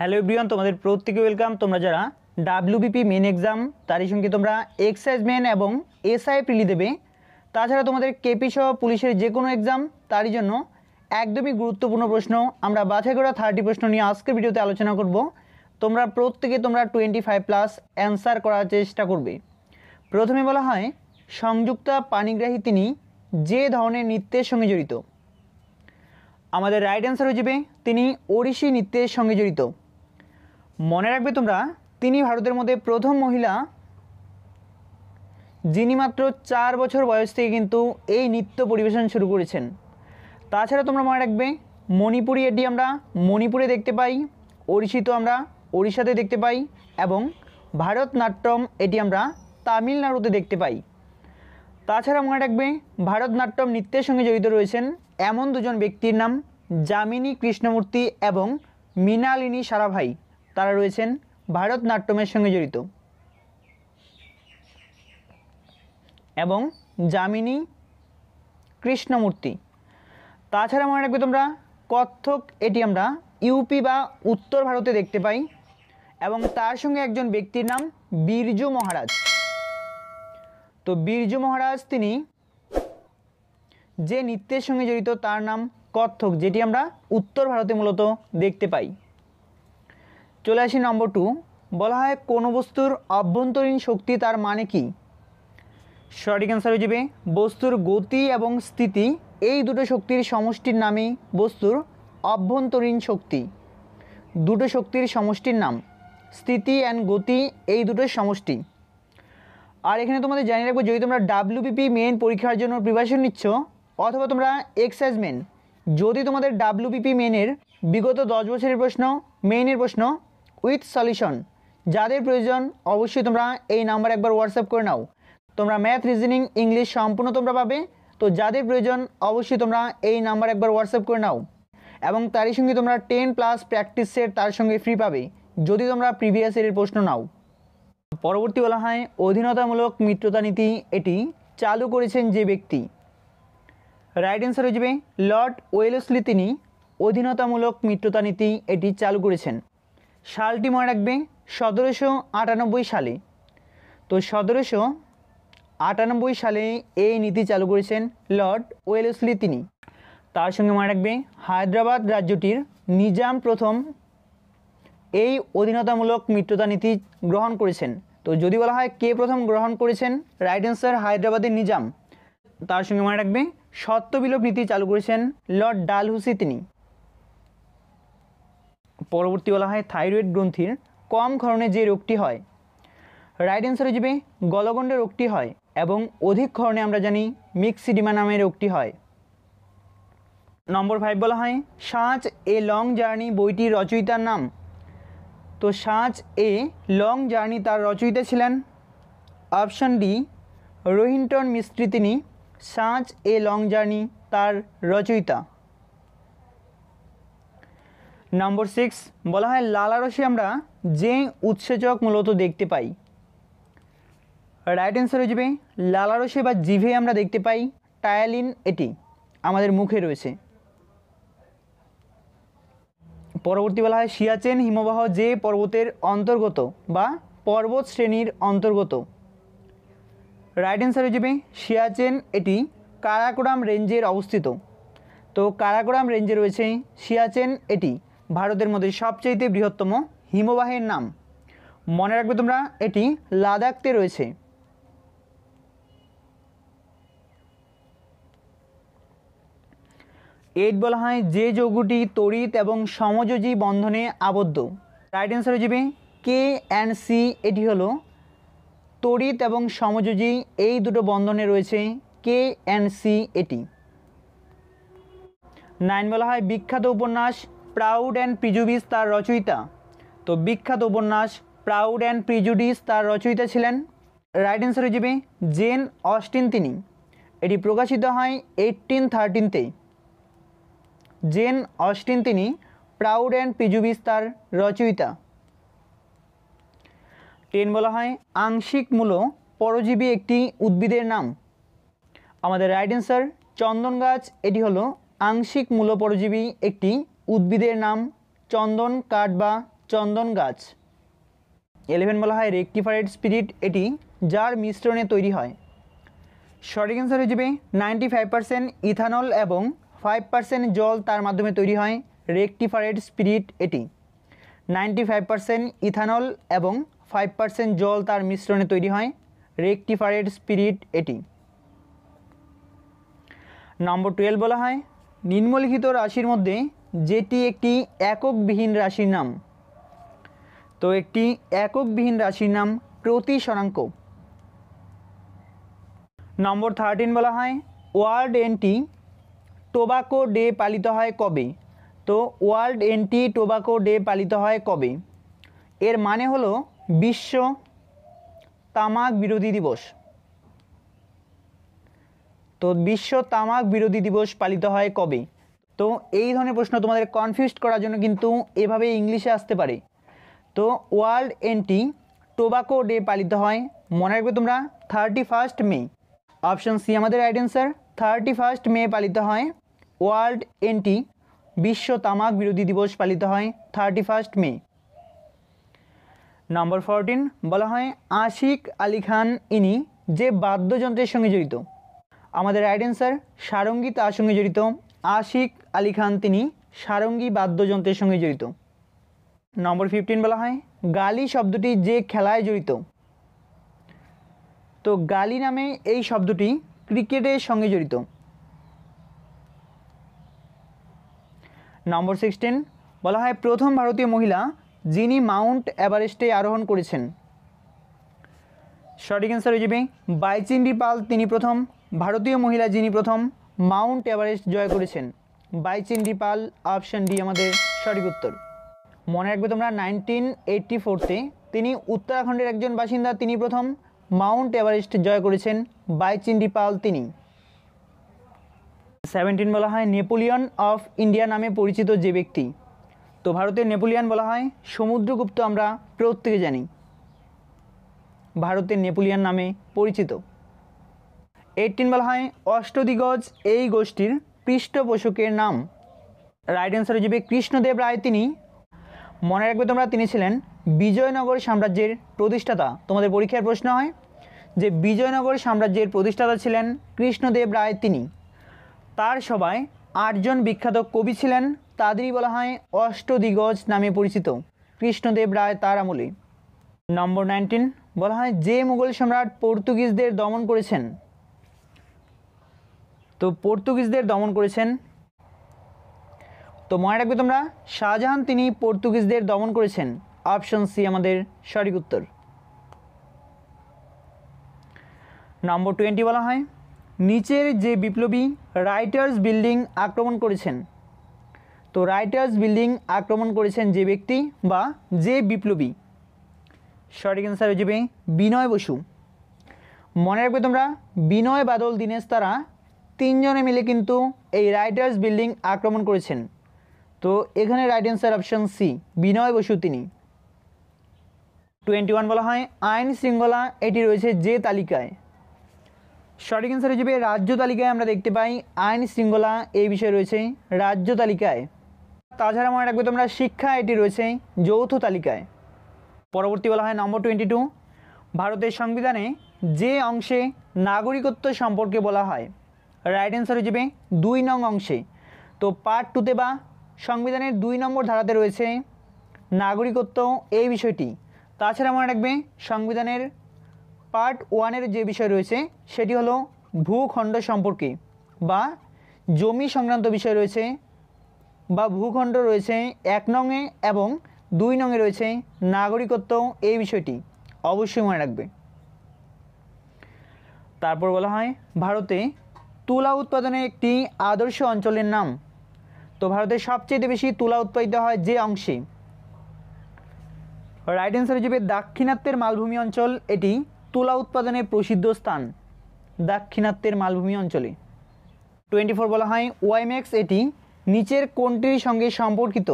hello everyone তোমাদের প্রত্যেকে welcome তোমরা যারা ডাব্লিউবিপি মেন এক্সাম তারই সঙ্গে তোমরা এক্সাইজ মেন এবং এসআই প্রিলি দেবে তাছাড়া তোমাদের কেপি সহ পুলিশের যে কোনো এক্সাম তারই জন্য একদমই গুরুত্বপূর্ণ প্রশ্ন আমরা বাছাই করা থার্টি প্রশ্ন নিয়ে আজকের ভিডিওতে আলোচনা করব তোমরা প্রত্যেকে তোমরা টোয়েন্টি ফাইভ প্লাস অ্যান্সার করার চেষ্টা করবে প্রথমে বলা হয় সংযুক্তা পানিগ্রাহী তিনি যে ধরনের নৃত্যের সঙ্গে জড়িত আমাদের রাইট অ্যান্সার হয়ে যাবে তিনি ওড়িশি নৃত্যের সঙ্গে জড়িত মনে রাখবে তোমরা তিনি ভারতের মধ্যে প্রথম মহিলা যিনি মাত্র চার বছর বয়স থেকে কিন্তু এই নৃত্য পরিবেশন শুরু করেছেন তাছাড়া তোমরা মনে রাখবে মণিপুরি এটি আমরা মণিপুরে দেখতে পাই ওড়িশি তো আমরা ওড়িশাতে দেখতে পাই এবং ভারতনাট্যম এটি আমরা তামিলনাড়ুতে দেখতে পাই তাছাড়া মনে রাখবে ভারতনাট্যম নৃত্যের সঙ্গে জড়িত রয়েছেন এমন দুজন ব্যক্তির নাম যামিনী কৃষ্ণমূর্তি এবং মৃণালিনী সারাভাই তারা রয়েছেন ভারতনাট্যমের সঙ্গে জড়িত এবং যামিনী কৃষ্ণমূর্তি তাছাড়া মনে রাখবে তোমরা কত্থক এটি আমরা ইউপি বা উত্তর ভারতে দেখতে পাই এবং তার সঙ্গে একজন ব্যক্তির নাম বীরজু মহারাজ তো বীরজু মহারাজ তিনি যে নৃত্যের সঙ্গে জড়িত তার নাম কত্থক যেটি আমরা উত্তর ভারতে মূলত দেখতে পাই চলে আসি নম্বর টু বলা হয় কোনো বস্তুর অভ্যন্তরীণ শক্তি তার মানে কি সঠিক অ্যান্সার হয়ে যাবে বস্তুর গতি এবং স্থিতি এই দুটো শক্তির সমষ্টির নামই বস্তুর অভ্যন্তরীণ শক্তি দুটো শক্তির সমষ্টির নাম স্থিতি অ্যান্ড গতি এই দুটো সমষ্টি আর এখানে তোমাদের জানিয়ে রাখবো যদি তোমরা ডাব্লিউবিপি মেন পরীক্ষার জন্য প্রিপারেশন নিচ্ছ অথবা তোমরা এক্সাইজ মেন যদি তোমাদের ডাব্লিউবিপি মেনের বিগত দশ বছরের প্রশ্ন মেইনের প্রশ্ন উইথ সলিউশন যাদের প্রয়োজন অবশ্যই তোমরা এই নাম্বার একবার হোয়াটসঅ্যাপ করে নাও তোমরা ম্যাথ রিজনিং ইংলিশ সম্পূর্ণ তোমরা পাবে তো যাদের প্রয়োজন অবশ্যই তোমরা এই নাম্বার একবার হোয়াটসঅ্যাপ করে নাও এবং তারই সঙ্গে তোমরা টেন প্লাস প্র্যাকটিস সেট তার সঙ্গে ফ্রি পাবে যদি তোমরা প্রিভিয়াস ইয়ারের প্রশ্ন নাও পরবর্তী বলা হয় অধীনতামূলক মিত্রতা নীতি এটি চালু করেছেন যে ব্যক্তি রাইট অ্যান্সার হয়ে যাবে লর্ড ওয়েলসলি তিনি অধীনতামূলক মিত্রতা নীতি এটি চালু করেছেন সালটি মনে রাখবে সতেরোশো আটানব্বই সালে তো সতেরোশো আটানব্বই সালে এই নীতি চালু করেছেন লর্ড ওয়েলসলি তিনি তার সঙ্গে মনে রাখবে হায়দ্রাবাদ রাজ্যটির নিজাম প্রথম এই অধীনতামূলক মিত্রতা নীতি গ্রহণ করেছেন তো যদি বলা হয় কে প্রথম গ্রহণ করেছেন রাইট অ্যান্সার হায়দ্রাবাদের নিজাম তার সঙ্গে মনে রাখবে সত্য বিলোপ নীতি চালু করেছেন লর্ড ডালহুসি তিনি পরবর্তী বলা হয় থাইরয়েড গ্রন্থির কম ক্ষরণে যে রোগটি হয় রাইট অ্যান্সার হিসেবে গলগণ্ড রোগটি হয় এবং অধিক ক্ষরণে আমরা জানি মিক্সিডিমা নামে রোগটি হয় নম্বর ফাইভ বলা হয় সাঁচ এ লং জার্নি বইটির রচয়িতার নাম তো সাঁচ এ লং জার্নি তার রচয়িতা ছিলেন অপশান ডি রোহিন্টন মিস্ত্রি তিনি সাঁচ এ লং জার্নি তার রচয়িতা নম্বর সিক্স বলা হয় লালারসে আমরা যে উৎসেচক মূলত দেখতে পাই রাইট অ্যান্সার হয়ে যাবে লালারসে বা জিভে আমরা দেখতে পাই টায়ালিন এটি আমাদের মুখে রয়েছে পরবর্তী বলা হয় সিয়াচেন হিমবাহ যে পর্বতের অন্তর্গত বা পর্বত শ্রেণীর অন্তর্গত রাইট অ্যান্সার হয়ে যাবে সিয়াচেন এটি কারাকোরাম রেঞ্জের অবস্থিত তো কারাকোরাম রেঞ্জে রয়েছে সিয়াচেন এটি ভারতের মধ্যে সবচেয়ে বৃহত্তম হিমবাহের নাম মনে রাখবে তোমরা এটি লাদাখতে রয়েছে এইট বলা হয় যে যৌগটি তড়িৎ এবং সমযোজী বন্ধনে আবদ্ধ রাইট অ্যান্সার হয়ে যাবে কে অ্যান্ড সি এটি হলো তড়িৎ এবং সমযোজী এই দুটো বন্ধনে রয়েছে K and C eighty nine বলা হয় বিখ্যাত উপন্যাস প্রাউড অ্যান্ড প্রিজুডিস তার রচয়িতা তো বিখ্যাত উপন্যাস প্রাউড অ্যান্ড প্রিজুডিস তার রচয়িতা ছিলেন রাইট অ্যান্সার হয়ে যাবে জেন অস্টিন তিনি এটি প্রকাশিত হয় এইটিন থার্টিনতে জেন অস্টিন তিনি প্রাউড অ্যান্ড প্রিজুবিস তার রচয়িতা টেন বলা হয় আংশিক মূল পরজীবী একটি উদ্ভিদের নাম আমাদের রাইট অ্যান্সার চন্দন গাছ এটি হলো আংশিক মূল পরজীবী একটি উদ্ভিদের নাম চন্দন কাঠ বা চন্দন গাছ এলেভেন বলা হয় রেক্টিফাইড স্পিরিট এটি যার মিশ্রণে তৈরি হয় সঠিক অ্যান্সার হয়ে যাবে নাইনটি ফাইভ পার্সেন্ট ইথানল এবং ফাইভ পার্সেন্ট জল তার মাধ্যমে তৈরি হয় রেক্টিফাইড স্পিরিট এটি নাইনটি ফাইভ পার্সেন্ট ইথানল এবং ফাইভ পার্সেন্ট জল তার মিশ্রণে তৈরি হয় রেক্টিফাইড স্পিরিট এটি নম্বর টুয়েলভ বলা হয় নিম্নলিখিত রাশির মধ্যে যেটি একটি এককবিহীন রাশির নাম তো একটি এককবিহীন রাশির নাম প্রতি সরাঙ্ক নম্বর থার্টিন বলা হয় ওয়ার্ল্ড এন্টি টোবাকো ডে পালিত হয় কবে তো ওয়ার্ল্ড এন্টি টোবাকো ডে পালিত হয় কবে এর মানে হলো বিশ্ব তামাক বিরোধী দিবস তো বিশ্ব তামাক বিরোধী দিবস পালিত হয় কবে তো এই ধরনের প্রশ্ন তোমাদের কনফিউজ করার জন্য কিন্তু এভাবে ইংলিশে আসতে পারে তো ওয়ার্ল্ড এন্টি টোবাকো ডে পালিত হয় মনে রাখবে তোমরা thirty first May option C আমাদের right answer thirty first May পালিত হয় ওয়ার্ল্ড এন্টি বিশ্ব তামাক বিরোধী দিবস পালিত হয় thirty first May number fourteen বলা হয় আশিক আলী খান ইনি যে বাদ্যযন্ত্রের সঙ্গে জড়িত আমাদের রাইট অ্যান্সার সারঙ্গীত তার সঙ্গে জড়িত আশিক আলী খান তিনি সারঙ্গী বাদ্যযন্ত্রের সঙ্গে জড়িত নম্বর ফিফটিন বলা হয় গালি শব্দটি যে খেলায় জড়িত তো গালি নামে এই শব্দটি ক্রিকেটের সঙ্গে জড়িত নম্বর সিক্সটিন বলা হয় প্রথম ভারতীয় মহিলা যিনি মাউন্ট এভারেস্টে আরোহণ করেছেন সঠিক অ্যান্সার হয়ে যাবে বাইচিন্ডি পাল তিনি প্রথম ভারতীয় মহিলা যিনি প্রথম মাউন্ট এভারেস্ট জয় করেছেন বাইচিন্ডি পাল অপশান ডি আমাদের সঠিক উত্তর মনে রাখবে তোমরা নাইনটিন এইটটি ফোরতে তিনি উত্তরাখণ্ডের একজন বাসিন্দা তিনি প্রথম মাউন্ট এভারেস্ট জয় করেছেন বাইচিন্ডি পাল তিনি সেভেন্টিন বলা হয় নেপোলিয়ন অফ ইন্ডিয়া নামে পরিচিত যে ব্যক্তি তো ভারতের নেপোলিয়ান বলা হয় সমুদ্রগুপ্ত আমরা প্রত্যেকে জানি ভারতের নেপোলিয়ান নামে পরিচিত এইটিন বলা হয় অষ্টদিগজ এই গোষ্ঠীর পৃষ্ঠপোষকের নাম রাইট অ্যান্সার হয়ে যাবে কৃষ্ণদেব রায় তিনি মনে রাখবে তোমরা তিনি ছিলেন বিজয়নগর সাম্রাজ্যের প্রতিষ্ঠাতা তোমাদের পরীক্ষার প্রশ্ন হয় যে বিজয়নগর সাম্রাজ্যের প্রতিষ্ঠাতা ছিলেন কৃষ্ণদেব রায় তিনি তার সবাই আটজন বিখ্যাত কবি ছিলেন তাদেরই বলা হয় অষ্টদিগজ নামে পরিচিত কৃষ্ণদেব রায় তার আমলে নম্বর নাইনটিন বলা হয় যে মুঘল সম্রাট পর্তুগিজদের দমন করেছেন তো পর্তুগিজদের দমন করেছেন তো মনে রাখবে তোমরা শাহজাহান তিনি পর্তুগিজদের দমন করেছেন অপশন সি আমাদের সঠিক উত্তর নম্বর টোয়েন্টি বলা হয় নিচের যে বিপ্লবী রাইটার্স বিল্ডিং আক্রমণ করেছেন তো রাইটার্স বিল্ডিং আক্রমণ করেছেন যে ব্যক্তি বা যে বিপ্লবী সঠিক অ্যান্সার হয়ে যাবে বিনয় বসু মনে রাখবে তোমরা বিনয় বাদল দীনেশ তারা তিনজনে মিলে কিন্তু এই রাইটার্স বিল্ডিং আক্রমণ করেছেন তো এখানে right answer option C Binoy Basu তিনি টোয়েন্টি ওয়ান বলা হয় আইন শৃঙ্খলা এটি রয়েছে যে তালিকায় সঠিক অ্যান্সার হিসেবে রাজ্য তালিকায় আমরা দেখতে পাই আইন শৃঙ্খলা এই বিষয়ে রয়েছে রাজ্য তালিকায় তাছাড়া মনে রাখবে তোমরা শিক্ষা এটি রয়েছে যৌথ তালিকায় পরবর্তী বলা হয় নম্বর টোয়েন্টি টু ভারতের সংবিধানে যে অংশে নাগরিকত্ব সম্পর্কে বলা হয় রাইট অ্যান্সার হয়ে যাবে দুই নং অংশে তো পার্ট টুতে বা সংবিধানের দুই নম্বর ধারাতে রয়েছে নাগরিকত্ব এই বিষয়টি তাছাড়া মনে রাখবে সংবিধানের পার্ট ওয়ানের যে বিষয় রয়েছে সেটি হলো ভূখণ্ড সম্পর্কে বা জমি সংক্রান্ত বিষয় রয়েছে বা ভূখণ্ড রয়েছে এক নংয়ে এবং দুই নংয়ে রয়েছে নাগরিকত্ব এই বিষয়টি অবশ্যই মনে রাখবে তারপর বলা হয় ভারতে তুলা উৎপাদনে একটি আদর্শ অঞ্চলের নাম তো ভারতের সবচেয়ে বেশি তুলা উৎপাদিত হয় যে অংশে রাইট অ্যান্সার হিসেবে দাক্ষিণাত্যের মালভূমি অঞ্চল এটি তুলা উৎপাদনের প্রসিদ্ধ স্থান দাক্ষিণাত্যের মালভূমি অঞ্চলে টোয়েন্টি ফোর বলা হয় ওয়াইম্যাক্স এটি নিচের কোনটির সঙ্গে সম্পর্কিত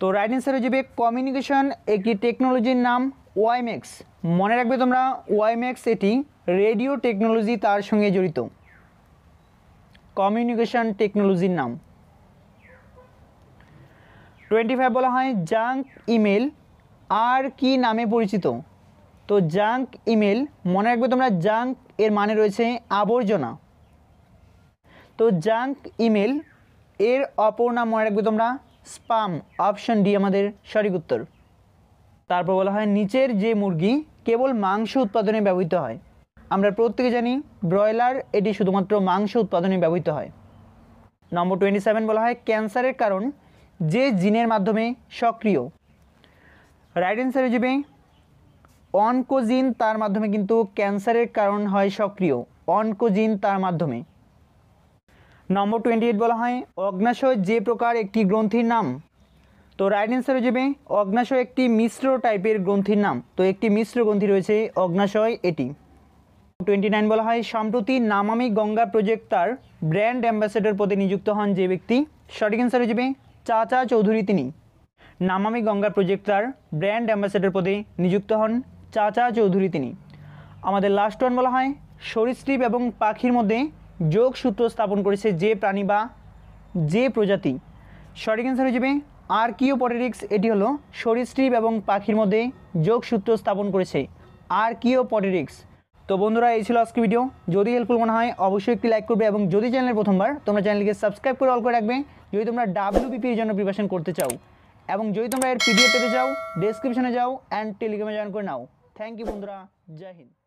তো রাইট অ্যান্সার হিসেবে কমিউনিকেশন একটি টেকনোলজির নাম ওয়াইম্যাক্স মনে রাখবে তোমরা ওয়াইম্যাক্স এটি রেডিও টেকনোলজি তার সঙ্গে জড়িত কমিউনিকেশন টেকনোলজির নাম টোয়েন্টি ফাইভ বলা হয় জাঙ্ক ইমেল আর কি নামে পরিচিত তো জাঙ্ক ইমেল মনে রাখবে তোমরা জাঙ্ক এর মানে রয়েছে আবর্জনা তো জাঙ্ক ইমেল এর অপর নাম মনে রাখবে তোমরা স্পাম অপশন ডি আমাদের সঠিক উত্তর তারপর বলা হয় নিচের যে মুরগি কেবল মাংস উৎপাদনে ব্যবহৃত হয় আমরা প্রত্যেকে জানি ব্রয়লার এটি শুধুমাত্র মাংস উৎপাদনে ব্যবহৃত হয় নম্বর টোয়েন্টি সেভেন বলা হয় ক্যান্সারের কারণ যে জিনের মাধ্যমে সক্রিয় রাইট অ্যান্সার হিসেবে অনকোজিন তার মাধ্যমে কিন্তু ক্যান্সারের কারণ হয় সক্রিয় অনকোজিন তার মাধ্যমে নম্বর টোয়েন্টি এইট বলা হয় অগ্নাশয় যে প্রকার একটি গ্রন্থির নাম তো রাইট অ্যান্সার হিসেবে অগ্নাশয় একটি মিশ্র টাইপের গ্রন্থির নাম তো একটি মিশ্র গ্রন্থি রয়েছে অগ্নাশয় এটি টোয়েন্টি নাইন বলা হয় সম্প্রতি Namami Ganga projector brand ambassador পদে নিযুক্ত হন যে ব্যক্তি সঠিক অ্যান্সার হিসেবে চাচা চৌধুরী তিনি Namami Ganga projector brand ambassador পদে নিযুক্ত হন চাচা চৌধুরী তিনি আমাদের লাস্ট ওয়ান বলা হয় সরীসৃপ এবং পাখির মধ্যে যোগ সূত্র স্থাপন করেছে যে প্রাণী বা যে প্রজাতি সঠিক অ্যান্সার আর কিও পটেটিক্স এটি হলো সরীসৃপ এবং পাখির মধ্যে যোগ সূত্র স্থাপন করেছে পটেটিক্স তো বন্ধুরা এই ছিল আজকে ভিডিও যদি হেল্পফুল মনে হয় অবশ্যই একটি লাইক করবে এবং যদি চ্যানেল প্রথমবার তোমরা চ্যানেলকে সাবস্ক্রাইব করে অল করে রাখবে যদি তোমরা ডাব্লিউবিপির জন্য প্রিপারেশন করতে চাও এবং যদি তোমরা এর পিডিএফ পেতে চাও ডেসক্রিপশনে যাও অ্যান্ড টেলিগ্রামে জয়েন করে নাও থ্যাংক ইউ বন্ধুরা জয় হিন্দ